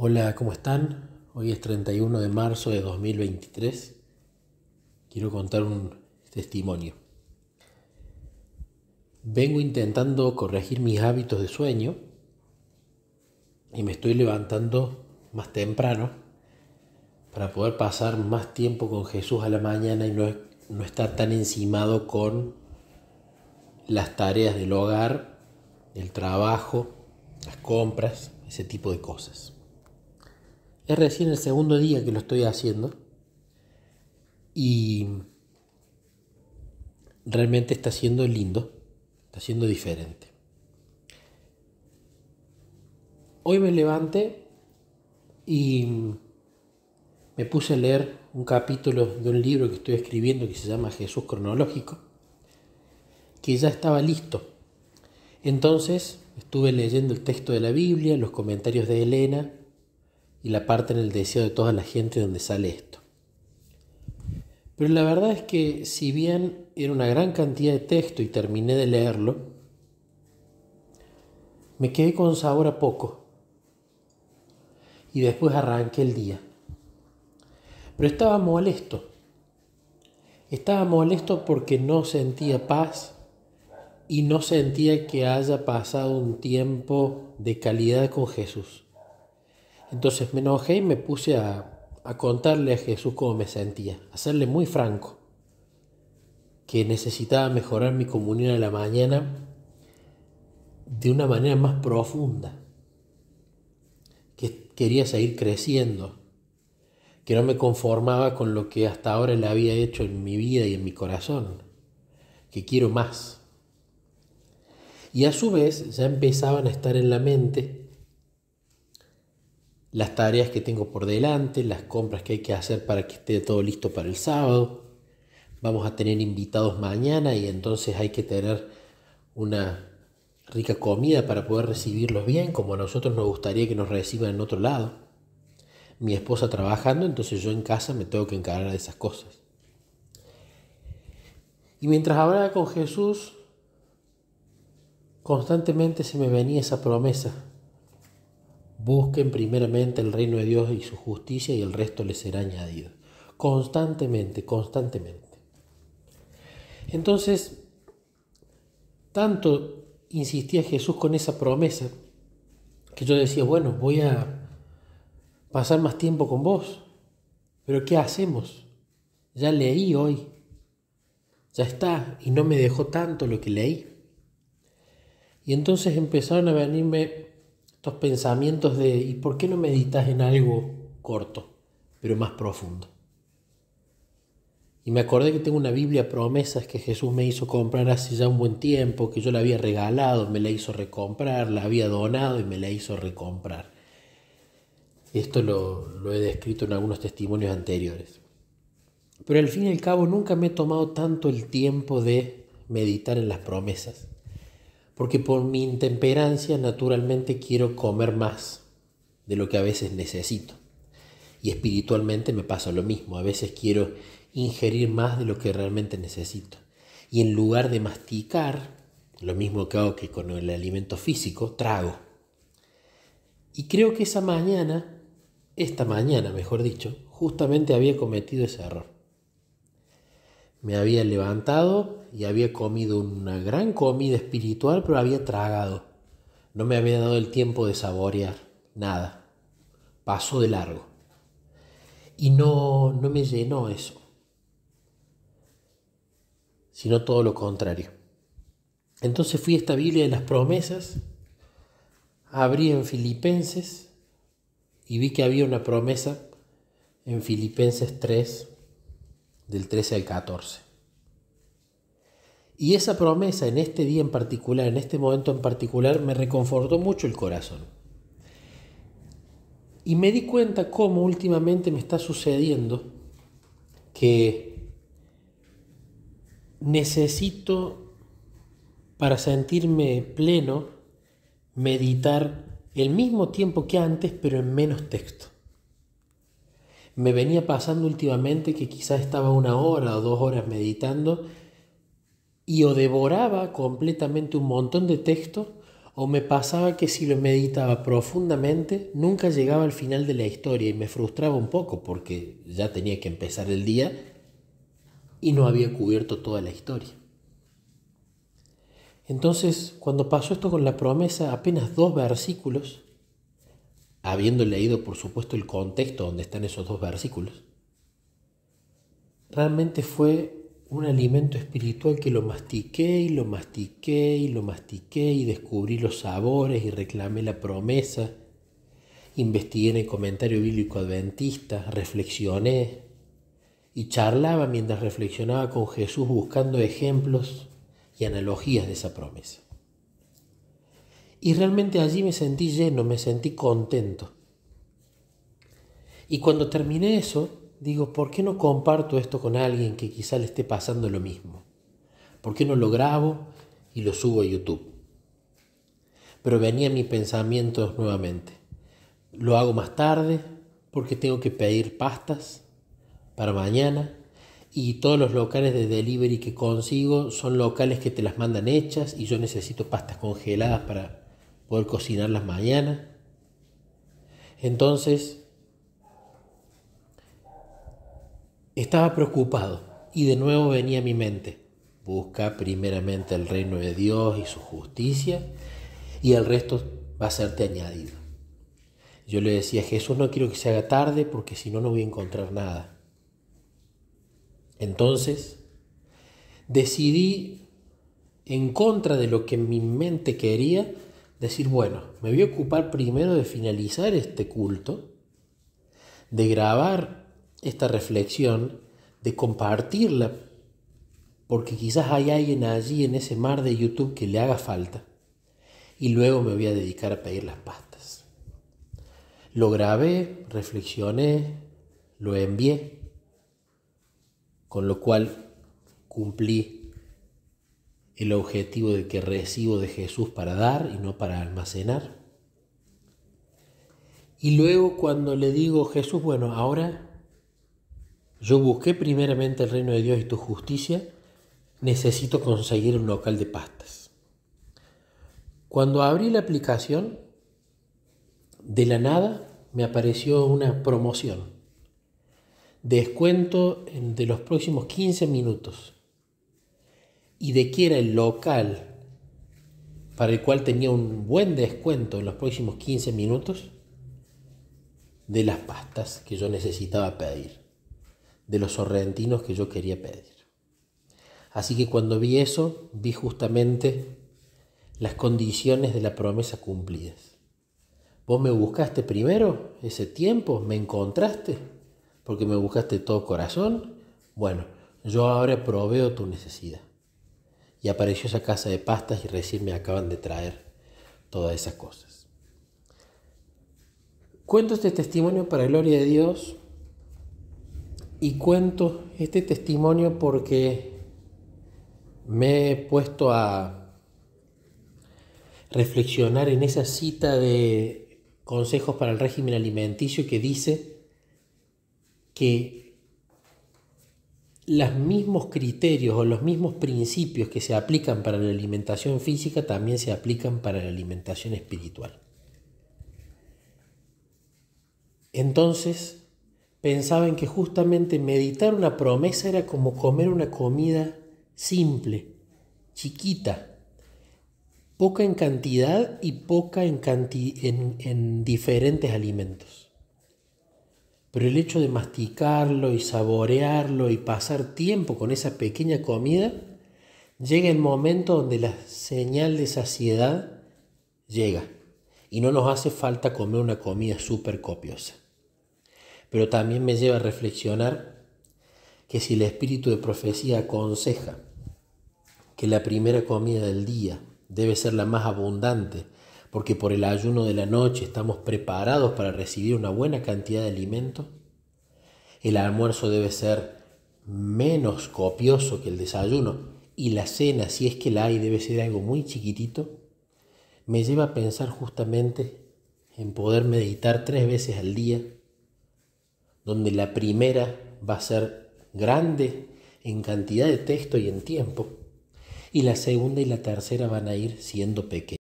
Hola, ¿cómo están? Hoy es 31 de marzo de 2023. Quiero contar un testimonio. Vengo intentando corregir mis hábitos de sueño y me estoy levantando más temprano para poder pasar más tiempo con Jesús a la mañana y no, no estar tan encimado con las tareas del hogar, el trabajo, las compras, ese tipo de cosas. Es recién el segundo día que lo estoy haciendo. Y realmente está siendo lindo, está siendo diferente. Hoy me levanté y me puse a leer un capítulo de un libro que estoy escribiendo que se llama Jesús cronológico, que ya estaba listo. Entonces estuve leyendo el texto de la Biblia, los comentarios de Elena, y la parte en el deseo de toda la gente donde sale esto. Pero la verdad es que si bien era una gran cantidad de texto y terminé de leerlo, me quedé con sabor a poco. Y después arranqué el día. Pero estaba molesto. Estaba molesto porque no sentía paz y no sentía que haya pasado un tiempo de calidad con Jesús. Entonces me enojé y me puse a, contarle a Jesús cómo me sentía, hacerle muy franco, que necesitaba mejorar mi comunión a la mañana de una manera más profunda, que quería seguir creciendo, que no me conformaba con lo que hasta ahora le había hecho en mi vida y en mi corazón, que quiero más. Y a su vez ya empezaban a estar en la mente las tareas que tengo por delante, las compras que hay que hacer para que esté todo listo para el sábado. Vamos a tener invitados mañana y entonces hay que tener una rica comida para poder recibirlos bien, como a nosotros nos gustaría que nos reciban en otro lado. Mi esposa trabajando, entonces yo en casa me tengo que encargar de esas cosas. Y mientras hablaba con Jesús, constantemente se me venía esa promesa Busquen primeramente el reino de Dios y su justicia y el resto les será añadido. Constantemente, constantemente. Entonces, tanto insistía Jesús con esa promesa que yo decía, bueno, voy a pasar más tiempo con vos, pero ¿qué hacemos? Ya leí hoy, ya está, y no me dejó tanto lo que leí. Y entonces empezaron a venirme pensamientos de ¿y por qué no meditas en algo corto, pero más profundo? Y me acordé que tengo una Biblia promesas que Jesús me hizo comprar hace ya un buen tiempo, que yo la había regalado, me la hizo recomprar, la había donado y me la hizo recomprar. Esto lo he descrito en algunos testimonios anteriores. Pero al fin y al cabo nunca me he tomado tanto el tiempo de meditar en las promesas porque por mi intemperancia naturalmente quiero comer más de lo que a veces necesito. Y espiritualmente me pasa lo mismo, a veces quiero ingerir más de lo que realmente necesito. Y en lugar de masticar, lo mismo que hago que con el alimento físico, trago. Y creo que esa mañana, esta mañana mejor dicho, justamente había cometido ese error. Me había levantado y había comido una gran comida espiritual, pero había tragado. No me había dado el tiempo de saborear nada. Pasó de largo. Y no, no me llenó eso, sino todo lo contrario. Entonces fui a esta Biblia de las promesas, abrí en Filipenses y vi que había una promesa en Filipenses 3, del 13 al 14. Y esa promesa en este día en particular, en este momento en particular, me reconfortó mucho el corazón. Y me di cuenta cómo últimamente me está sucediendo que necesito, para sentirme pleno, meditar el mismo tiempo que antes, pero en menos texto me venía pasando últimamente que quizás estaba una hora o dos horas meditando y o devoraba completamente un montón de texto o me pasaba que si lo meditaba profundamente nunca llegaba al final de la historia y me frustraba un poco porque ya tenía que empezar el día y no había cubierto toda la historia. Entonces, cuando pasó esto con la promesa, apenas dos versículos, habiendo leído por supuesto el contexto donde están esos dos versículos, realmente fue un alimento espiritual que lo mastiqué y lo mastiqué y lo mastiqué y descubrí los sabores y reclamé la promesa, investigué en el comentario bíblico adventista, reflexioné y charlaba mientras reflexionaba con Jesús buscando ejemplos y analogías de esa promesa. Y realmente allí me sentí lleno, me sentí contento. Y cuando terminé eso, digo, ¿por qué no comparto esto con alguien que quizá le esté pasando lo mismo? ¿Por qué no lo grabo y lo subo a YouTube? Pero venía mis pensamientos nuevamente. Lo hago más tarde porque tengo que pedir pastas para mañana y todos los locales de delivery que consigo son locales que te las mandan hechas y yo necesito pastas congeladas para, poder cocinar las mañanas. Entonces, estaba preocupado y de nuevo venía a mi mente, busca primeramente el reino de Dios y su justicia y el resto va a serte añadido. Yo le decía, Jesús, no quiero que se haga tarde porque si no, no voy a encontrar nada. Entonces, decidí, en contra de lo que mi mente quería, decir, bueno, me voy a ocupar primero de finalizar este culto, de grabar esta reflexión, de compartirla, porque quizás hay alguien allí en ese mar de YouTube que le haga falta. Y luego me voy a dedicar a pedir las pastas. Lo grabé, reflexioné, lo envié, con lo cual cumplí el objetivo de que recibo de Jesús para dar y no para almacenar. Y luego cuando le digo, Jesús, bueno, ahora yo busqué primeramente el reino de Dios y tu justicia, necesito conseguir un local de pastas. Cuando abrí la aplicación, de la nada me apareció una promoción. Descuento de los próximos 15 minutos y de que era el local para el cual tenía un buen descuento en los próximos 15 minutos de las pastas que yo necesitaba pedir, de los sorrentinos que yo quería pedir. Así que cuando vi eso, vi justamente las condiciones de la promesa cumplidas. Vos me buscaste primero ese tiempo, me encontraste, porque me buscaste todo corazón. Bueno, yo ahora proveo tu necesidad y apareció esa casa de pastas y recién me acaban de traer todas esas cosas. Cuento este testimonio para gloria de Dios y cuento este testimonio porque me he puesto a reflexionar en esa cita de consejos para el régimen alimenticio que dice que los mismos criterios o los mismos principios que se aplican para la alimentación física también se aplican para la alimentación espiritual. Entonces, pensaban que justamente meditar una promesa era como comer una comida simple, chiquita, poca en cantidad y poca en, en diferentes alimentos pero el hecho de masticarlo y saborearlo y pasar tiempo con esa pequeña comida, llega el momento donde la señal de saciedad llega y no nos hace falta comer una comida súper copiosa. Pero también me lleva a reflexionar que si el espíritu de profecía aconseja que la primera comida del día debe ser la más abundante porque por el ayuno de la noche estamos preparados para recibir una buena cantidad de alimento. El almuerzo debe ser menos copioso que el desayuno y la cena, si es que la hay, debe ser algo muy chiquitito, me lleva a pensar justamente en poder meditar tres veces al día, donde la primera va a ser grande en cantidad de texto y en tiempo, y la segunda y la tercera van a ir siendo pequeñas.